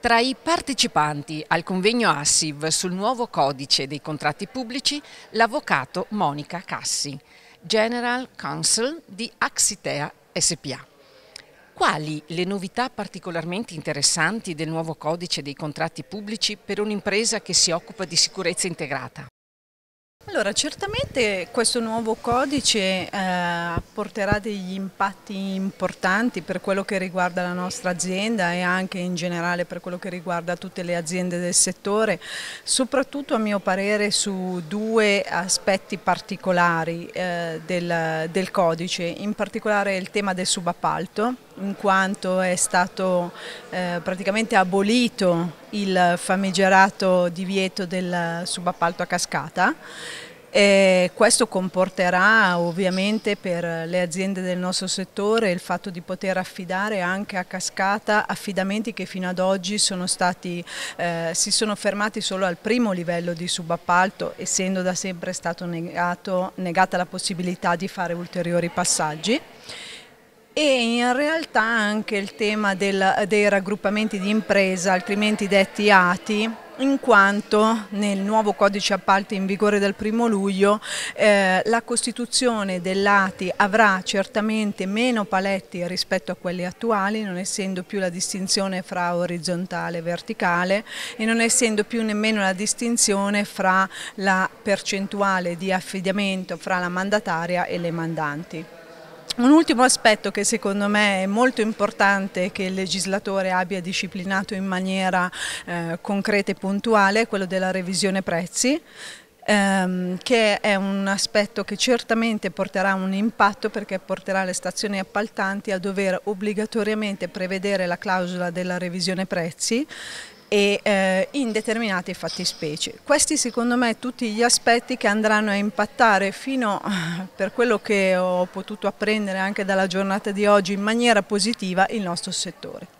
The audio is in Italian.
Tra i partecipanti al convegno ASSIV sul nuovo codice dei contratti pubblici l'avvocato Monica Cassi, General Counsel di Axitea SPA. Quali le novità particolarmente interessanti del nuovo codice dei contratti pubblici per un'impresa che si occupa di sicurezza integrata? Allora, certamente questo nuovo codice eh, porterà degli impatti importanti per quello che riguarda la nostra azienda e anche in generale per quello che riguarda tutte le aziende del settore, soprattutto a mio parere su due aspetti particolari eh, del, del codice, in particolare il tema del subappalto, in quanto è stato eh, praticamente abolito il famigerato divieto del subappalto a cascata. E questo comporterà ovviamente per le aziende del nostro settore il fatto di poter affidare anche a cascata affidamenti che fino ad oggi sono stati, eh, si sono fermati solo al primo livello di subappalto essendo da sempre stato negato, negata la possibilità di fare ulteriori passaggi e in realtà anche il tema del, dei raggruppamenti di impresa, altrimenti detti ATI, in quanto nel nuovo codice appalti in vigore dal 1 luglio eh, la costituzione dell'ATI avrà certamente meno paletti rispetto a quelli attuali, non essendo più la distinzione fra orizzontale e verticale e non essendo più nemmeno la distinzione fra la percentuale di affidamento fra la mandataria e le mandanti. Un ultimo aspetto che secondo me è molto importante che il legislatore abbia disciplinato in maniera eh, concreta e puntuale è quello della revisione prezzi ehm, che è un aspetto che certamente porterà un impatto perché porterà le stazioni appaltanti a dover obbligatoriamente prevedere la clausola della revisione prezzi e eh, in determinate fattispecie. Questi secondo me tutti gli aspetti che andranno a impattare fino, per quello che ho potuto apprendere anche dalla giornata di oggi, in maniera positiva il nostro settore.